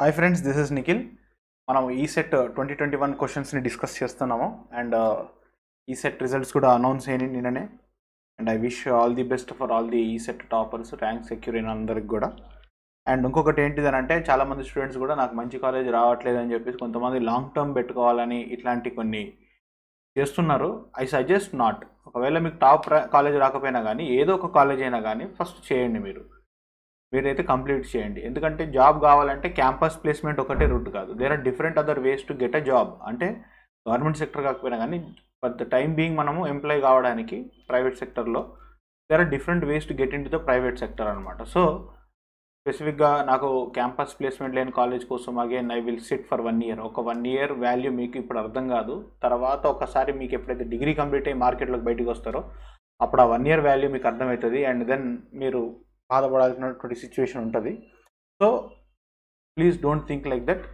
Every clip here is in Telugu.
Hi friends this is Nikhil మనం ECET twenty twenty one క్వశ్చన్స్ని డిస్కస్ చేస్తున్నాము and uh, ECET results కూడా అనౌన్స్ అయ్యి నిన్ననే and I wish all the best for all the ECET toppers rank secure అయిన అందరికి కూడా అండ్ ఇంకొకటి ఏంటిది అని అంటే చాలామంది స్టూడెంట్స్ కూడా నాకు మంచి కాలేజ్ రావట్లేదు అని చెప్పేసి కొంతమంది లాంగ్ టర్మ్ పెట్టుకోవాలని ఇట్లాంటి కొన్ని చేస్తున్నారు ఐ సజెస్ట్ నాట్ ఒకవేళ మీకు టాప్ కాలేజ్ రాకపోయినా కానీ ఏదో ఒక కాలేజ్ అయినా కానీ ఫస్ట్ చేయండి మీరు మీరైతే కంప్లీట్ చేయండి ఎందుకంటే జాబ్ కావాలంటే క్యాంపస్ ప్లేస్మెంట్ ఒకటే రూట్ కాదు there are different other ways to get a job అంటే గవర్నమెంట్ సెక్టర్ కాకపోయినా కానీ ద టైం బీయింగ్ మనము ఎంప్లాయ్ కావడానికి ప్రైవేట్ సెక్టర్లో there are different ways to get in the private sector అనమాట సో స్పెసిఫిక్గా నాకు క్యాంపస్ ప్లేస్మెంట్ లేని కాలేజ్ కోసం again I will sit for one year ఒక వన్ ఇయర్ వాల్యూ మీకు ఇప్పుడు అర్థం కాదు తర్వాత ఒకసారి మీకు ఎప్పుడైతే డిగ్రీ కంప్లీట్ అయ్యి మార్కెట్లోకి బయటకు వస్తారో అప్పుడు ఆ వన్ ఇయర్ వాల్యూ మీకు అర్థమవుతుంది అండ్ దెన్ మీరు బాధపడాల్సినటువంటి సిచ్యువేషన్ ఉంటుంది so please don't think like that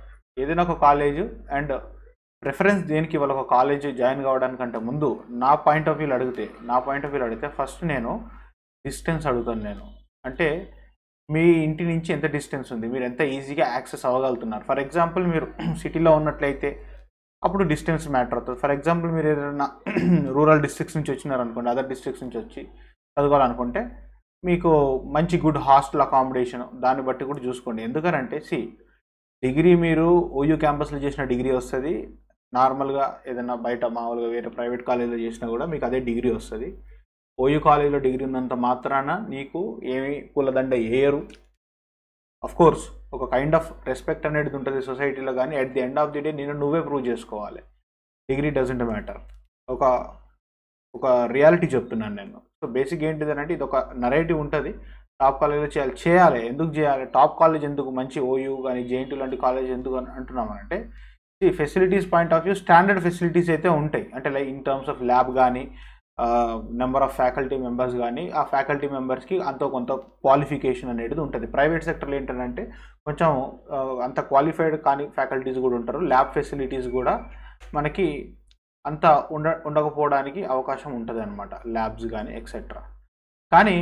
ఏదైనా ఒక కాలేజ్ అండ్ ప్రిఫరెన్స్ దేనికి వాళ్ళ ఒక కాలేజ్ జాయిన్ కావడానికంటే ముందు నా పాయింట్ ఆఫ్ వ్యూలు అడిగితే నా పాయింట్ ఆఫ్ వ్యూలు అడిగితే ఫస్ట్ నేను డిస్టెన్స్ అడుగుతాను నేను అంటే మీ ఇంటి నుంచి ఎంత డిస్టెన్స్ ఉంది మీరు ఎంత ఈజీగా యాక్సెస్ అవ్వగలుగుతున్నారు ఫర్ ఎగ్జాంపుల్ మీరు సిటీలో ఉన్నట్లయితే అప్పుడు డిస్టెన్స్ మ్యాటర్ అవుతుంది ఫర్ ఎగ్జాంపుల్ మీరు ఏదైనా రూరల్ డిస్ట్రిక్ట్స్ నుంచి వచ్చినారనుకోండి అదర్ డిస్ట్రిక్ట్స్ నుంచి వచ్చి చదవాలనుకుంటే మీకు మంచి గుడ్ హాస్టల్ అకామిడేషన్ దాన్ని బట్టి కూడా చూసుకోండి ఎందుకనంటే సి డిగ్రీ మీరు ఓయూ క్యాంపస్లో చేసిన డిగ్రీ వస్తుంది నార్మల్గా ఏదైనా బయట మామూలుగా వేరే ప్రైవేట్ కాలేజీలో చేసినా కూడా మీకు అదే డిగ్రీ వస్తుంది ఓయూ కాలేజీలో డిగ్రీ ఉన్నంత మాత్రాన నీకు ఏమి పూలదండ వేయరు అఫ్ కోర్స్ ఒక కైండ్ ఆఫ్ రెస్పెక్ట్ అనేది ఉంటుంది సొసైటీలో కానీ at the end of the day నేను నువ్వే ప్రూవ్ చేసుకోవాలి డిగ్రీ డజంట్ మ్యాటర్ ఒక ఒక రియాలిటీ చెప్తున్నాను నేను సో బేసిక్ ఏంటిదంటే ఇది ఒక నరేటివ్ ఉంటుంది టాప్ కాలేజీలో చేయాలి చేయాలి ఎందుకు చేయాలి టాప్ కాలేజ్ ఎందుకు మంచి ఓయూ కానీ జేఎన్టీ లాంటి కాలేజ్ ఎందుకు అని అంటున్నామంటే ఈ facilities point of view standard facilities అయితే ఉంటాయి అంటే like in terms of lab కానీ నెంబర్ ఆఫ్ ఫ్యాకల్టీ మెంబర్స్ కానీ ఆ ఫ్యాకల్టీ మెంబర్స్కి అంత కొంత క్వాలిఫికేషన్ అనేది ఉంటుంది ప్రైవేట్ సెక్టర్లో ఏంటంటే కొంచెం అంత క్వాలిఫైడ్ కానీ ఫ్యాకల్టీస్ కూడా ఉంటారు ల్యాబ్ ఫెసిలిటీస్ కూడా మనకి అంత ఉండ ఉండకపోవడానికి అవకాశం ఉంటుంది అనమాట ల్యాబ్స్ కానీ ఎక్సెట్రా కానీ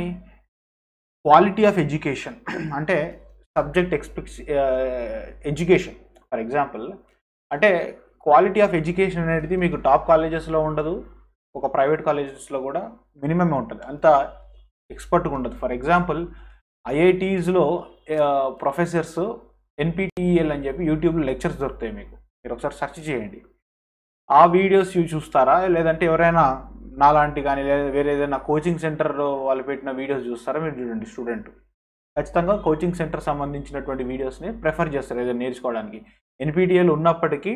క్వాలిటీ ఆఫ్ ఎడ్యుకేషన్ అంటే subject expects education for example అంటే క్వాలిటీ ఆఫ్ ఎడ్యుకేషన్ అనేది మీకు టాప్ కాలేజెస్లో ఉండదు ఒక ప్రైవేట్ కాలేజెస్లో కూడా మినిమమ్ ఉంటుంది అంత ఎక్స్పర్ట్గా ఉండదు ఫర్ ఎగ్జాంపుల్ ఐఐటీస్లో ప్రొఫెసర్స్ ఎన్పిటిఈఎల్ అని చెప్పి యూట్యూబ్లో లెక్చర్స్ దొరుకుతాయి మీకు మీరు ఒకసారి సెర్చ్ చేయండి ఆ వీడియోస్ చూస్తారా లేదంటే ఎవరైనా నాలాంటి కానీ లేదా వేరే ఏదైనా కోచింగ్ సెంటర్ వాళ్ళు పెట్టిన వీడియోస్ చూస్తారా మీరు చూడండి స్టూడెంట్ ఖచ్చితంగా కోచింగ్ సెంటర్ సంబంధించినటువంటి వీడియోస్ని ప్రిఫర్ చేస్తారు ఏదైనా నేర్చుకోవడానికి ఎన్పిటిఎల్ ఉన్నప్పటికీ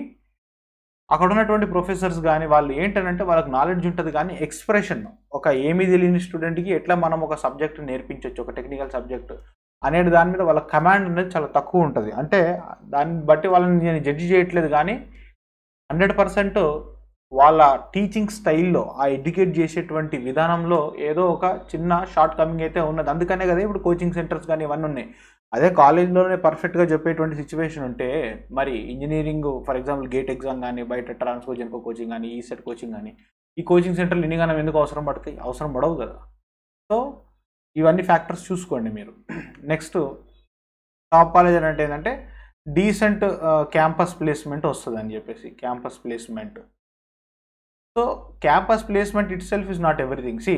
అక్కడ ఉన్నటువంటి ప్రొఫెసర్స్ కానీ వాళ్ళు ఏంటంటే వాళ్ళకి నాలెడ్జ్ ఉంటుంది కానీ ఎక్స్ప్రెషన్ ఒక ఏమీ తెలియని స్టూడెంట్కి ఎట్లా మనం ఒక సబ్జెక్ట్ నేర్పించవచ్చు ఒక టెక్నికల్ సబ్జెక్ట్ అనేది దాని మీద వాళ్ళ కమాండ్ అనేది చాలా తక్కువ ఉంటుంది అంటే దాన్ని బట్టి వాళ్ళని నేను జడ్జి చేయట్లేదు కానీ హండ్రెడ్ పర్సెంట్ వాళ్ళ టీచింగ్ స్టైల్లో ఆ ఎడ్యుకేట్ చేసేటువంటి విధానంలో ఏదో ఒక చిన్న షార్ట్ కమింగ్ అయితే ఉన్నది అందుకనే కదా ఇప్పుడు కోచింగ్ సెంటర్స్ కానీ ఇవన్నీ ఉన్నాయి అదే కాలేజ్లోనే పర్ఫెక్ట్గా చెప్పేటువంటి సిచ్యువేషన్ ఉంటే మరి engineering for example GATE exam కానీ బయట ట్రాన్స్ఫర్ జెన్కో కోచింగ్ కానీ ఈ సెట్ కోచింగ్ కానీ ఈ కోచింగ్ సెంటర్లు ఇన్నిగానం ఎందుకు అవసరం పడతాయి అవసరం పడవు కదా సో ఇవన్నీ ఫ్యాక్టర్స్ చూసుకోండి మీరు నెక్స్ట్ టాప్ కాలేజ్ అంటే ఏంటంటే డీసెంట్ క్యాంపస్ ప్లేస్మెంట్ వస్తుంది అని చెప్పేసి campus placement so campus placement itself is not everything see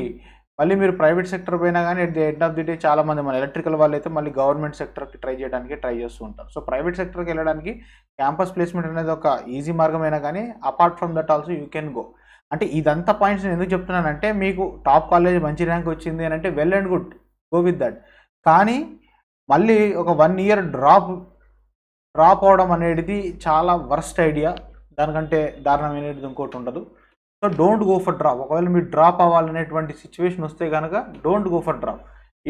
మళ్ళీ మీరు ప్రైవేట్ సెక్టర్ పోయినా కానీ at the end of the day చాలామంది మన ఎలక్ట్రికల్ వాళ్ళు అయితే మళ్ళీ గవర్నమెంట్ సెక్టర్కి ట్రై చేయడానికి ట్రై చేస్తూ ఉంటారు సో ప్రైవేట్ సెక్టర్కి వెళ్ళడానికి క్యాంపస్ ప్లేస్మెంట్ అనేది ఒక ఈజీ మార్గమైనా కానీ apart from that also you can go అంటే ఇదంతా పాయింట్స్ నేను ఎందుకు చెప్తున్నానంటే మీకు టాప్ కాలేజ్ మంచి ర్యాంక్ వచ్చింది అని అంటే well and good go with that కానీ మళ్ళీ ఒక వన్ ఇయర్ డ్రాప్ డ్రాప్ అవడం అనేది చాలా వర్స్ట్ ఐడియా దానికంటే దారుణం అనేది ఇంకోటి ఉండదు so don't go for drop ఒకవేళ మీరు డ్రాప్ అవ్వాలనేటువంటి సిచ్యువేషన్ వస్తే కనుక డోంట్ గో ఫర్ డ్రాప్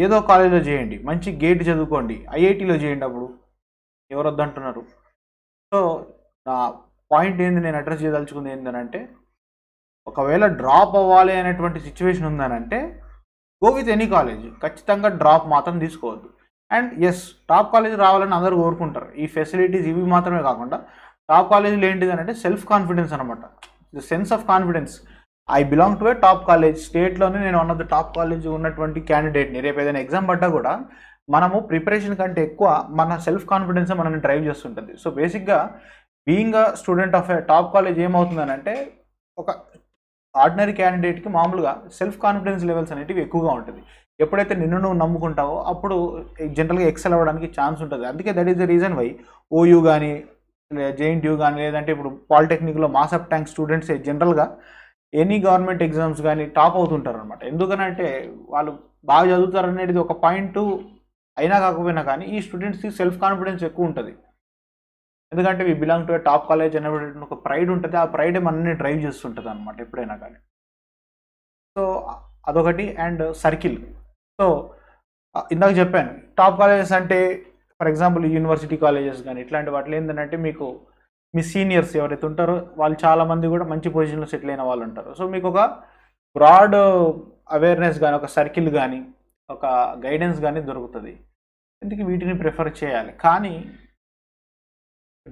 ఏదో కాలేజీలో చేయండి మంచి గేట్ చదువుకోండి ఐఐటీలో చేయండి అప్పుడు ఎవరు వద్దంటున్నారు సో నా పాయింట్ ఏంది నేను అడ్రస్ చేయదలుచుకుంది ఏంటంటే ఒకవేళ డ్రాప్ అవ్వాలి అనేటువంటి సిచ్యువేషన్ ఉందనంటే గో విత్ ఎనీ కాలేజ్ ఖచ్చితంగా డ్రాప్ మాత్రం తీసుకోవద్దు అండ్ ఎస్ టాప్ కాలేజ్ రావాలని అందరూ కోరుకుంటారు ఈ ఫెసిలిటీస్ ఇవి మాత్రమే కాకుండా టాప్ కాలేజీలు ఏంటిది అంటే సెల్ఫ్ కాన్ఫిడెన్స్ అనమాట the sense of confidence I belong to a top college స్టేట్లోనే నేను one of the top college ఉన్నటువంటి క్యాండిడేట్ని రేపు ఏదైనా ఎగ్జామ్ పడ్డా కూడా మనము ప్రిపరేషన్ కంటే ఎక్కువ మన సెల్ఫ్ కాన్ఫిడెన్స్ మనల్ని డ్రైవ్ చేస్తుంటుంది సో బేసిక్గా being a student of a top college అంటే ఒక ఆర్డినరీ క్యాండిడేట్కి మామూలుగా సెల్ఫ్ కాన్ఫిడెన్స్ లెవెల్స్ అనేటివి ఎక్కువగా ఉంటుంది ఎప్పుడైతే నిన్ను నువ్వు నమ్ముకుంటావో అప్పుడు జనరల్గా ఎక్సెల్ అవ్వడానికి ఛాన్స్ ఉంటుంది అందుకే that is the reason why OU కానీ జేఎన్టీయూ కానీ లేదంటే ఇప్పుడు పాలిటెక్నిక్లో మాస్ అప్ ట్యాంక్ స్టూడెంట్స్ జనరల్గా ఎనీ గవర్నమెంట్ ఎగ్జామ్స్ కానీ టాప్ అవుతుంటారు అనమాట ఎందుకనంటే వాళ్ళు బాగా చదువుతారు అనేది ఒక పాయింట్ అయినా కాకపోయినా కానీ ఈ స్టూడెంట్స్కి సెల్ఫ్ కాన్ఫిడెన్స్ ఎక్కువ ఉంటుంది ఎందుకంటే we belong to a top college అనే ఒక ప్రైడ్ ఉంటుంది ఆ ప్రైడే మనల్ని డ్రైవ్ చేస్తుంటుంది అనమాట ఎప్పుడైనా కానీ సో అదొకటి అండ్ సర్కిల్ సో ఇందాక చెప్పాను టాప్ కాలేజెస్ అంటే ఫర్ ఎగ్జాంపుల్ యూనివర్సిటీ కాలేజెస్ కానీ ఇట్లాంటి వాటిలో ఏంటంటే మీకు మీ సీనియర్స్ ఎవరైతే ఉంటారో వాళ్ళు చాలామంది కూడా మంచి పొజిషన్లో సెటిల్ అయిన వాళ్ళు ఉంటారు సో మీకు ఒక బ్రాడ్ అవేర్నెస్ కానీ ఒక సర్కిల్ కానీ ఒక గైడెన్స్ కానీ దొరుకుతుంది ఎందుకు వీటిని ప్రిఫర్ చేయాలి కానీ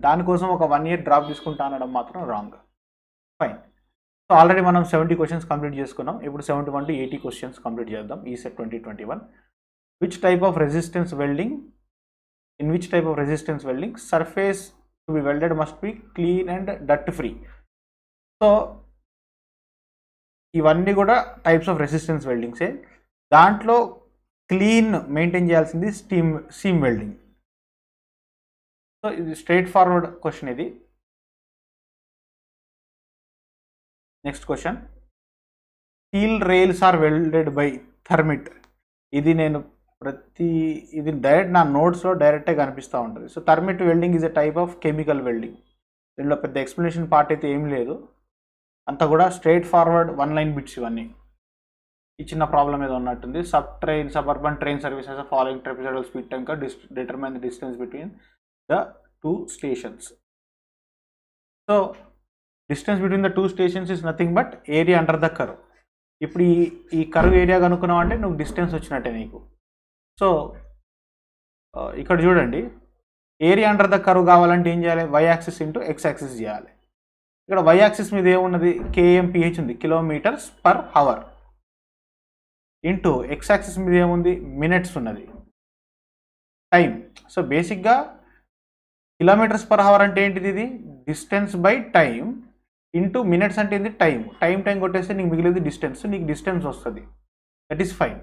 దానికోసం ఒక వన్ ఇయర్ డ్రాప్ తీసుకుంటా అనడం మాత్రం రాంగ్ ఫైన్ సో ఆల్రెడీ మనం సెవెంటీ క్వశ్చన్స్ కంప్లీట్ చేసుకున్నాం ఇప్పుడు seventy one to eighty questions complete చేద్దాం ECET twenty twenty one which type of resistance welding in which type of resistance welding surface to be welded must be clean and డట్ ఫ్రీ సో ఇవన్నీ కూడా టైప్స్ ఆఫ్ రెసిస్టెన్స్ వెల్డింగ్సే దాంట్లో క్లీన్ మెయింటైన్ చేయాల్సింది స్టీమ్ సీమ్ వెల్డింగ్ సో ఇది స్ట్రైట్ ఫార్వర్డ్ క్వశ్చన్ ఇది next question steel rails are welded by thermit ఇది నేను ప్రతి ఇది డైరెక్ట్ నా నోట్స్లో డైరెక్టే కనిపిస్తూ ఉంటుంది so thermit welding is a type of chemical welding దీనిలో పెద్ద ఎక్స్ప్లెనేషన్ పార్ట్ అయితే ఏం లేదు అంతా కూడా straightforward one line bits ఇవన్నీ ఈ చిన్న ప్రాబ్లం ఏదో ఉన్నట్టుంది sub train suburban train services following trapezoidal speed టంక డిస్ determine the distance between the two stations so distance between the two stations is nothing but area under the curve ఇప్పుడు ఈ ఈ కరువు ఏరియా కనుక్కున్నావు అంటే నువ్వు డిస్టెన్స్ వచ్చినట్టే నీకు సో ఇక్కడ చూడండి ఏరియా అండర్ ద కరువు కావాలంటే ఏం చేయాలి Y axis into X axis చేయాలి ఇక్కడ వై యాక్సిస్ మీద ఏమున్నది కేఎంపిహెచ్ ఉంది kilometres per hour into X axis మీద ఏముంది మినిట్స్ ఉన్నది టైం సో బేసిక్గా కిలోమీటర్స్ పర్ హవర్ అంటే ఏంటిది ఇది distance by time into minutes అంటే ఏంది టైం టైం టైం కొట్టేస్తే నీకు మిగిలేదు డిస్టెన్స్ నీకు డిస్టెన్స్ వస్తుంది దట్ ఈస్ ఫైన్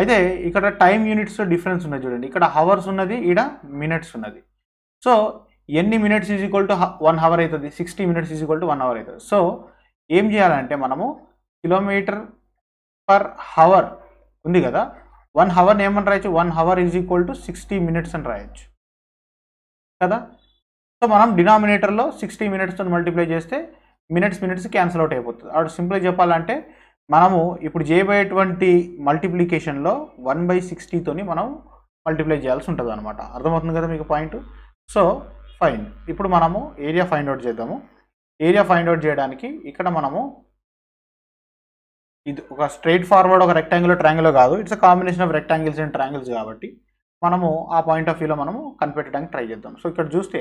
అయితే ఇక్కడ టైం యూనిట్స్లో డిఫరెన్స్ ఉన్నది చూడండి ఇక్కడ హవర్స్ ఉన్నది ఇక్కడ మినిట్స్ ఉన్నది సో ఎన్ని minutes is equal to one hour అవుతుంది sixty minutes is equal to one hour అవుతుంది సో ఏం చేయాలంటే మనము కిలోమీటర్ పర్ హవర్ ఉంది కదా వన్ హవర్ని ఏమని రాయొచ్చు one hour is equal to sixty minutes అని రాయొచ్చు కదా సో మనం డినామినేటర్లో సిక్స్టీ మినిట్స్తో మల్టిప్లై చేస్తే మినిట్స్ మినిట్స్ క్యాన్సిల్ అవుట్ అయిపోతుంది అటు సింపుల్గా చెప్పాలంటే మనము ఇప్పుడు చేయబోయేటువంటి మల్టిప్లికేషన్లో వన్ బై సిక్స్టీతోని మనం మల్టిప్లై చేయాల్సి ఉంటుంది అనమాట అర్థమవుతుంది కదా మీకు పాయింట్ సో ఫైన్ ఇప్పుడు మనము ఏరియా ఫైండ్ అవుట్ చేద్దాము ఏరియా ఫైండ్ అవుట్ చేయడానికి ఇక్కడ మనము ఇది ఒక స్ట్రైట్ ఫార్వర్డ్ ఒక రెక్టాంగిల్ ట్రాంగిల్ కాదు it's a combination of rectangles and triangles కాబట్టి మనము ఆ పాయింట్ ఆఫ్ వ్యూలో మనము కనిపెట్టడానికి ట్రై చేద్దాం సో ఇక్కడ చూస్తే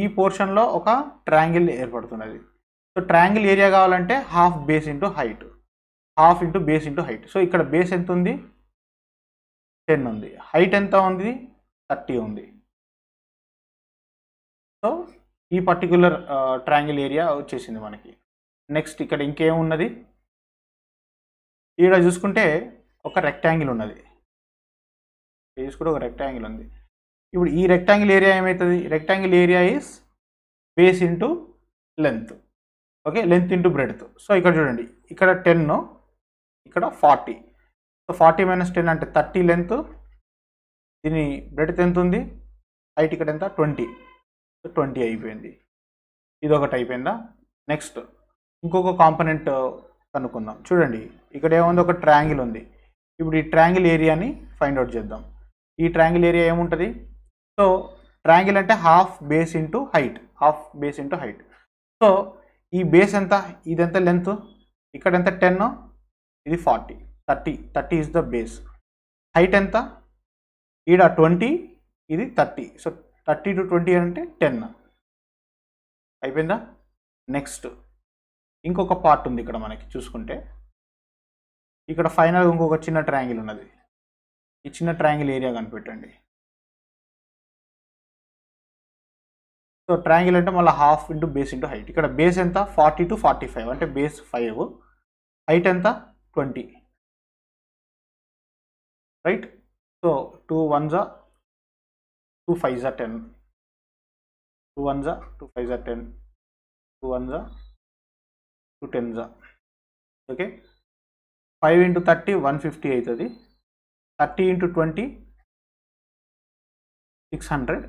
ఈ పోర్షన్లో ఒక ట్రాంగిల్ ఏర్పడుతున్నది సో ట్రాంగిల్ ఏరియా కావాలంటే half base into height half into base into height so ఇక్కడ బేస్ ఎంత ఉంది టెన్ ఉంది హైట్ ఎంత ఉంది థర్టీ ఉంది సో ఈ పర్టికులర్ ట్రాంగిల్ ఏరియా వచ్చేసింది మనకి నెక్స్ట్ ఇక్కడ ఇంకేమున్నది ఇక్కడ చూసుకుంటే ఒక రెక్టాంగిల్ ఉన్నది చూసుకుంటే ఒక రెక్టాంగిల్ ఉంది ఇప్పుడు ఈ రెక్టాంగిల్ ఏరియా ఏమవుతుంది rectangle area is base into length okay length into breadth so ఇక్కడ చూడండి ఇక్కడ టెన్ ఇక్కడ forty so forty minus ten అంటే థర్టీ లెంత్ దీని బ్రెడ్త్ ఎంత ఉంది హైట్ ఇక్కడ ఎంత ట్వంటీ ట్వంటీ అయిపోయింది ఇది ఒకటి అయిపోయిందా నెక్స్ట్ ఇంకొక కాంపనెంట్ కనుక్కుందాం చూడండి ఇక్కడ ఏముంది ఒక ట్రాంగిల్ ఉంది ఇప్పుడు ఈ ట్రాంగిల్ ఏరియాని ఫైండ్ అవుట్ చేద్దాం ఈ ట్రాంగిల్ ఏరియా ఏముంటుంది సో ట్రయాంగిల్ అంటే half base into height half base into height so ఈ బేస్ ఎంత ఇది ఎంత లెంత్ ఇక్కడ ఎంత టెన్ ఇది forty thirty thirty is the base height ఎంత ఈడ ట్వంటీ ఇది thirty so thirty to twenty అంటే టెన్ అయిపోయిందా నెక్స్ట్ ఇంకొక పార్ట్ ఉంది ఇక్కడ మనకి చూసుకుంటే ఇక్కడ ఫైనల్గా ఇంకొక చిన్న ట్రయాంగిల్ ఉన్నది ఈ చిన్న ట్రయాంగిల్ ఏరియా కనిపెట్టండి సో ట్రయాంగిల్ అంటే మళ్ళీ half into base into height ఇక్కడ బేస్ ఎంత ఫార్టీ టు ఫార్టీ ఫైవ్ అంటే బేస్ ఫైవ్ హైట్ ఎంత twenty right so two one జా టూ ఫైవ్ జా టెన్ టూ వన్ జా టూ ఫైవ్ జా టెన్ టూ వన్ జా టూ టెన్ జా okay five into thirty one fifty అవుతుంది thirty into twenty six hundred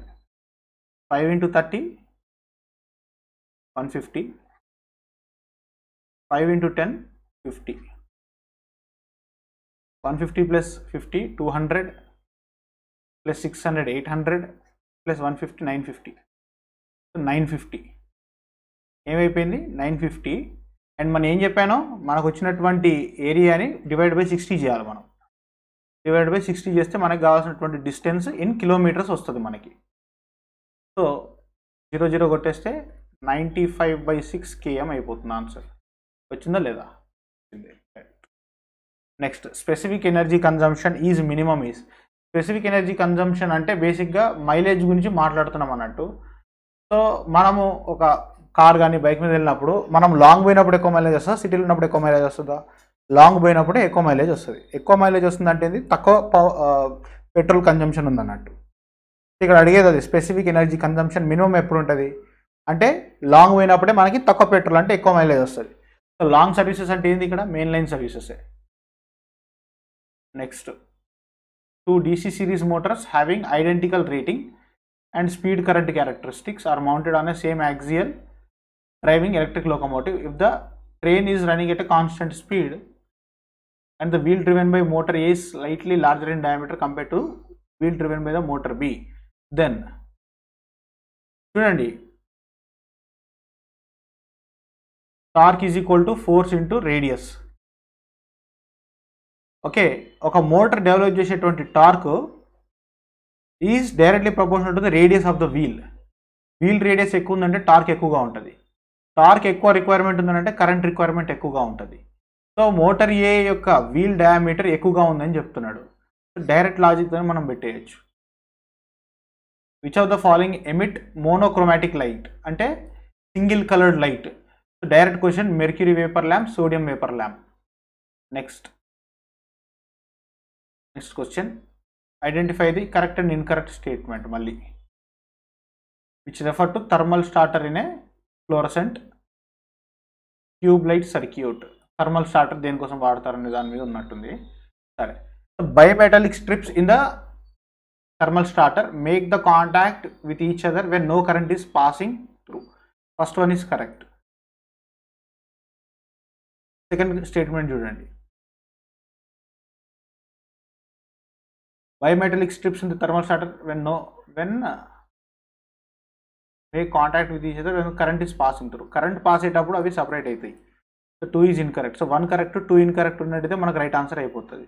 five into thirty one fifty five into ten fifty one fifty plus fifty two hundred plus six hundred eight hundred plus one fifty nine fifty nine fifty ఏమైపోయింది నైన్ ఫిఫ్టీ అండ్ మనం ఏం చెప్పానో మనకు వచ్చినటువంటి ఏరియాని డివైడ్ బై సిక్స్టీ చేయాలి మనం డివైడ్ బై సిక్స్టీ చేస్తే మనకు కావాల్సినటువంటి డిస్టెన్స్ ఇన్ కిలోమీటర్స్ వస్తుంది మనకి సో జీరో జీరో కొట్టేస్తే ninety five by six KM అయిపోతుంది ఆన్సర్ వచ్చిందా లేదా next specific energy consumption is minimum is specific energy consumption అంటే బేసిక్గా మైలేజ్ గురించి మాట్లాడుతున్నాం అన్నట్టు సో మనము ఒక కార్ కానీ బైక్ మీద వెళ్ళినప్పుడు మనం లాంగ్ పోయినప్పుడు ఎక్కువ మైలేజ్ వస్తుందా సిటీలో ఉన్నప్పుడు ఎక్కువ మైలేజ్ వస్తుందా లాంగ్ పోయినప్పుడే ఎక్కువ మైలేజ్ వస్తుంది ఎక్కువ మైలేజ్ వస్తుంది అంటే తక్కువ పెట్రోల్ కన్జంప్షన్ ఉందన్నట్టు ఇక్కడ అడిగేది అది స్పెసిఫిక్ ఎనర్జీ కన్జంప్షన్ మినిమం ఎప్పుడు ఉంటుంది అంటే లాంగ్ పోయినప్పుడే మనకి తక్కువ పెట్రోల్ అంటే ఎక్కువ మైలేజ్ వస్తుంది సో లాంగ్ సర్వీసెస్ అంటే ఏంది ఇక్కడ మెయిన్ లైన్ సర్వీసెసే next two DC series motors having identical rating and speed current characteristics are mounted on a same axial driving electric locomotive if the train is running at a constant speed and the wheel driven by motor A slightly larger in diameter compare to wheel driven by the motor B then చూడండి torque is equal to force into radius okay ఒక మోటార్ డెవలప్ చేసేటువంటి torque is directly proportion to the radius of the wheel wheel radius ఎక్కువ ఉందంటే టార్క్ ఎక్కువగా ఉంటుంది టార్క్ ఎక్కువ రిక్వైర్మెంట్ ఉందంటే కరెంట్ రిక్వైర్మెంట్ ఎక్కువగా ఉంటుంది సో మోటార్ ఏ యొక్క వీల్ డయామీటర్ ఎక్కువగా ఉందని చెప్తున్నాడు డైరెక్ట్ లాజిక్ మనం పెట్టేయచ్చు which of the following emit monochromatic light అంటే single coloured light direct question mercury vapour lamp sodium vapour lamp next next question identify the correct and incorrect statement మళ్ళీ which refer to thermal starter in a fluorescent tube light circuit thermal starter దేనికోసం వాడతారనే దాని మీద ఉన్నట్టుంది సరే bimetallic strips in the thermal starter make the contact with each other when no current is passing through first one is correct second statement చూడండి bimetallic strips in the thermal starter when no when may contact with each other when current is passing through current pass అయ్యేటప్పుడు అవి సపరేట్ అవుతాయి so two is incorrect so one correct two incorrect ఉన్నట్టయితే మనకు రైట్ ఆన్సర్ అయిపోతుంది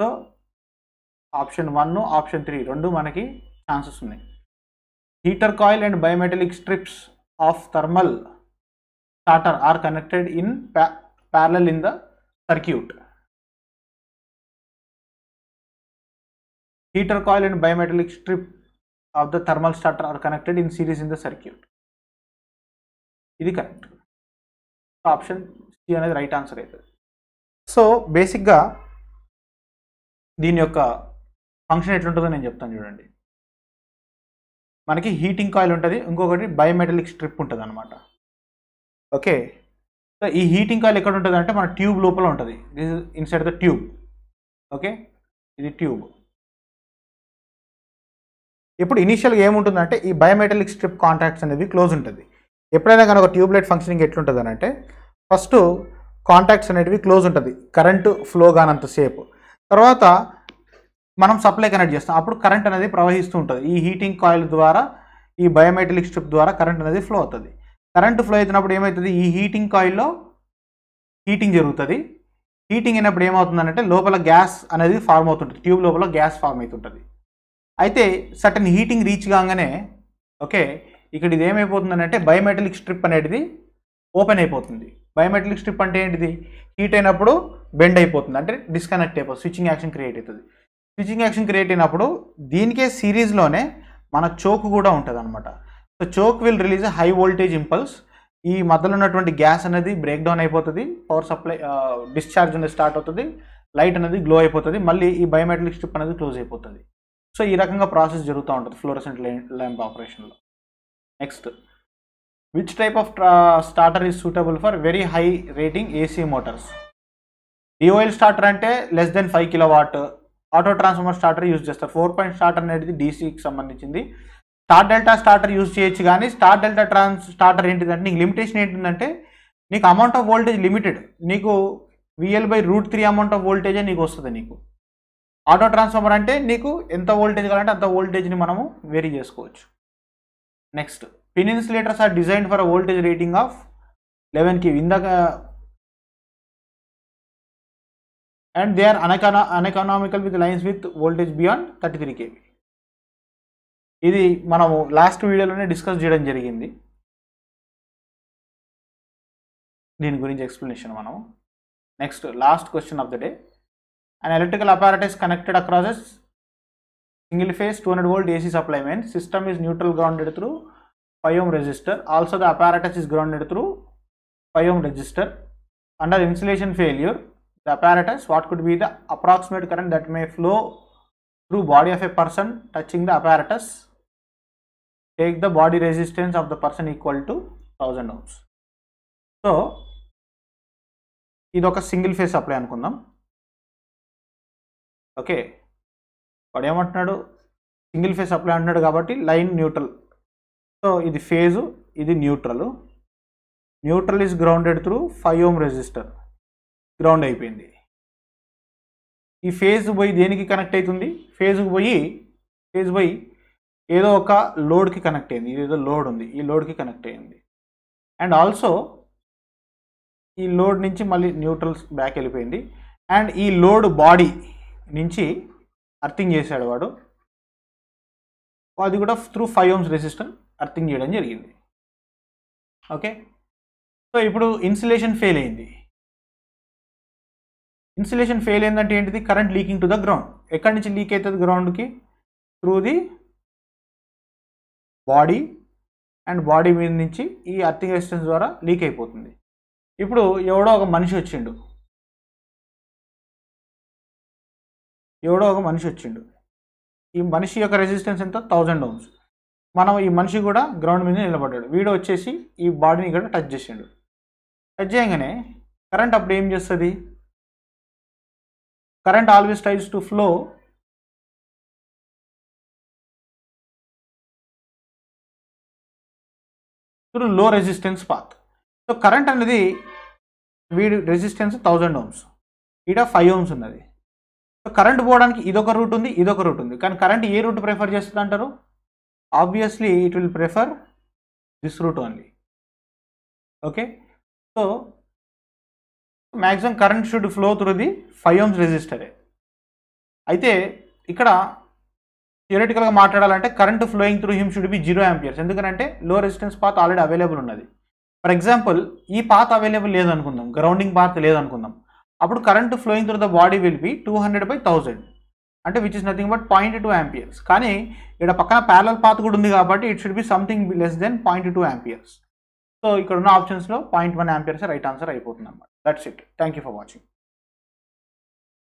so option one option three రెండు మనకి ఛాన్సెస్ ఉన్నాయి heater coil and bimetallic strips of thermal starter are connected in parallel in the circuit heater coil and bimetallic strip of the thermal starter are connected in series in the circuit ఇది కరెక్ట్ ఆప్షన్ సి అనేది రైట్ ఆన్సర్ అవుతుంది సో బేసిక్గా దీని యొక్క ఫంక్షన్ ఎట్లుంటుందో నేను చెప్తాను చూడండి మనకి హీటింగ్ కాయిల్ ఉంటుంది ఇంకొకటి బయోమెటలిక్ స్ట్రిప్ ఉంటుంది అనమాట ఓకే సో ఈ హీటింగ్ కాయిల్ ఎక్కడ ఉంటుంది అంటే మన ట్యూబ్ లోపల ఉంటుంది this inside the tube okay ఇది ట్యూబ్ ఇప్పుడు ఇనీషియల్గా ఏముంటుందంటే ఈ బయోమెటలిక్ స్ట్రిప్ కాంటాక్ట్స్ అనేవి క్లోజ్ ఉంటుంది ఎప్పుడైనా కానీ ఒక ట్యూబ్లైట్ ఫంక్షనింగ్ ఎట్లుంటుంది అని అంటే ఫస్ట్ కాంటాక్ట్స్ అనేటివి క్లోజ్ ఉంటుంది కరెంటు ఫ్లో కానంత సేపు తర్వాత మనం సప్లై కనెక్ట్ చేస్తాం అప్పుడు కరెంట్ అనేది ప్రవహిస్తూ ఉంటుంది ఈ హీటింగ్ కాయిల్ ద్వారా ఈ బయోమెటలిక్ స్ట్రిప్ ద్వారా కరెంట్ అనేది ఫ్లో అవుతుంది కరెంట్ ఫ్లో అవుతున్నప్పుడు ఏమవుతుంది ఈ హీటింగ్ కాయిల్లో హీటింగ్ జరుగుతుంది హీటింగ్ అయినప్పుడు ఏమవుతుందంటే లోపల గ్యాస్ అనేది ఫామ్ అవుతుంటుంది ట్యూబ్ లోపల గ్యాస్ ఫామ్ అవుతుంటుంది అయితే సటన్ హీటింగ్ రీచ్ కాగానే ఓకే ఇక్కడ ఇది ఏమైపోతుందంటే బయోమెటలిక్ స్ట్రిప్ అనేది ఓపెన్ అయిపోతుంది బయోమెటలిక్ స్ట్రిప్ అంటే ఏంటిది హీట్ అయినప్పుడు బెండ్ అయిపోతుంది అంటే డిస్కనెక్ట్ అయిపోతుంది స్విచ్చింగ్ యాక్షన్ క్రియేట్ అవుతుంది స్విచింగ్ యాక్షన్ క్రియేట్ అయినప్పుడు దీనికే సిరీస్లోనే మన చోక్ కూడా ఉంటుంది అనమాట so choke will release high voltage impulse ఈ మధ్యలో ఉన్నటువంటి గ్యాస్ అనేది బ్రేక్ డౌన్ అయిపోతుంది పవర్ సప్లై డిశ్చార్జ్ అనేది స్టార్ట్ అవుతుంది లైట్ అనేది గ్లో అయిపోతుంది మళ్ళీ ఈ బయోమెట్రిక్ స్ట్రిప్ అనేది క్లోజ్ అయిపోతుంది సో ఈ రకంగా ప్రాసెస్ జరుగుతూ ఉంటుంది ఫ్లోరసెంట్ ల్యాంప్ ఆపరేషన్లో next which type of starter is suitable for very high rating AC motors DOL starter అంటే less than five kilowatt auto transformer starter use చేస్తారు ఫోర్ పాయింట్ స్టార్టర్ అనేది డీసీకి సంబంధించింది స్టార్ డెల్టా స్టార్టర్ యూజ్ చేయొచ్చు కానీ స్టార్ డెల్టా ట్రాన్స్ స్టార్టర్ ఏంటిదంటే నీకు లిమిటేషన్ ఏంటంటే నీకు అమౌంట్ ఆఫ్ వోల్టేజ్ లిమిటెడ్ నీకు VL by root three amount of వోల్టేజే నీకు వస్తుంది నీకు ఆటో ట్రాన్స్ఫార్మర్ అంటే నీకు ఎంత వోల్టేజ్ కావాలంటే అంత వోల్టేజ్ని మనము వేరీ చేసుకోవచ్చు next pin insulators are design for voltage rating of eleven KV ఇందాక and they are unecono uneconomical with lines with voltage beyond thirty three KV ఇది మనము లాస్ట్ వీడియోలోనే డిస్కస్ చేయడం జరిగింది దీని గురించి ఎక్స్ప్లెనేషన్ మనము next last question of the day and electrical apparatus connected across single phase two hundred volt AC supply main system is neutral grounded through five ohm resistor also the apparatus is grounded through five ohm resistor under insulation failure The apparatus, what could be the approximate current that may flow through body of a person touching the apparatus? Take the body resistance of the person equal to 1000 ohms. so ఇది ఒక సింగిల్ ఫేజ్ సప్లై అనుకుందాం ఓకే వాడు ఏమంటున్నాడు సింగిల్ ఫేజ్ సప్లై అంటున్నాడు కాబట్టి లైన్ న్యూట్రల్ సో ఇది ఫేజు ఇది neutral neutral is grounded through five ohm resistor ground అయిపోయింది ఈ ఫేజ్ పోయి దేనికి కనెక్ట్ అవుతుంది ఫేజ్కి పోయి ఫేజ్ పోయి ఏదో ఒక లోడ్కి కనెక్ట్ అయింది ఏదో లోడ్ ఉంది ఈ లోడ్కి కనెక్ట్ అయింది అండ్ ఆల్సో ఈ లోడ్ నుంచి మళ్ళీ న్యూట్రల్స్ బ్యాక్ వెళ్ళిపోయింది అండ్ ఈ లోడ్ బాడీ నుంచి అర్థింగ్ చేశాడు వాడు అది కూడా through five ohms resistant earthing చేయడం జరిగింది ఓకే సో ఇప్పుడు ఇన్సులేషన్ ఫెయిల్ అయింది ఇన్సులేషన్ ఫెయిల్ అయిందంటే ఏంటిది current leaking to the ground ఎక్కడి నుంచి లీక్ అవుతుంది గ్రౌండ్కి through the body and body మీద నుంచి ఈ అర్థింగ్ రెసిస్టెన్స్ ద్వారా లీక్ అయిపోతుంది ఇప్పుడు ఎవడో ఒక మనిషి వచ్చిండు ఎవడో ఒక మనిషి వచ్చిండు ఈ మనిషి యొక్క రెసిస్టెన్స్ ఎంత థౌజండ్ ఓమ్స్ మనం ఈ మనిషి కూడా గ్రౌండ్ మీద నిలబడ్డాడు వీడు వచ్చేసి ఈ బాడీని ఇక్కడ టచ్ చేసిండు టచ్ చేయగానే కరెంట్ అప్పుడు ఏం చేస్తుంది current always tries to flow through low resistance path so current అనేది వీడి రెసిస్టెన్స్ థౌజండ్ ఓమ్స్ ఈడ ఫైవ్ ఓమ్స్ ఉన్నది సో కరెంట్ పోవడానికి ఇదొక రూట్ ఉంది ఇదొక రూట్ ఉంది కానీ కరెంట్ ఏ రూట్ ప్రిఫర్ చేస్తుంది అంటారు obviously it will prefer this route only okay so maximum current should flow through the five ohms రెజిస్టరే అయితే ఇక్కడ థియరటికల్గా మాట్లాడాలంటే current flowing through him should be zero amperes ఎందుకంటే low resistance path already available ఉన్నది ఫర్ ఎగ్జాంపుల్ ఈ పాత్ అవైలబుల్ లేదనుకుందాం గ్రౌండింగ్ పాత్ లేదనుకుందాం అప్పుడు current flowing through the body will be two hundred by thousand అంటే which is nothing but point two amperes కానీ ఇక్కడ పక్కన ప్యారల్ పాత్ కూడా ఉంది కాబట్టి it should be something less than point two amperes so ఇక్కడ ఉన్న ఆప్షన్స్లో point one amperes right answer అయిపోతుంది అన్నమాట That's it. Thank you for watching.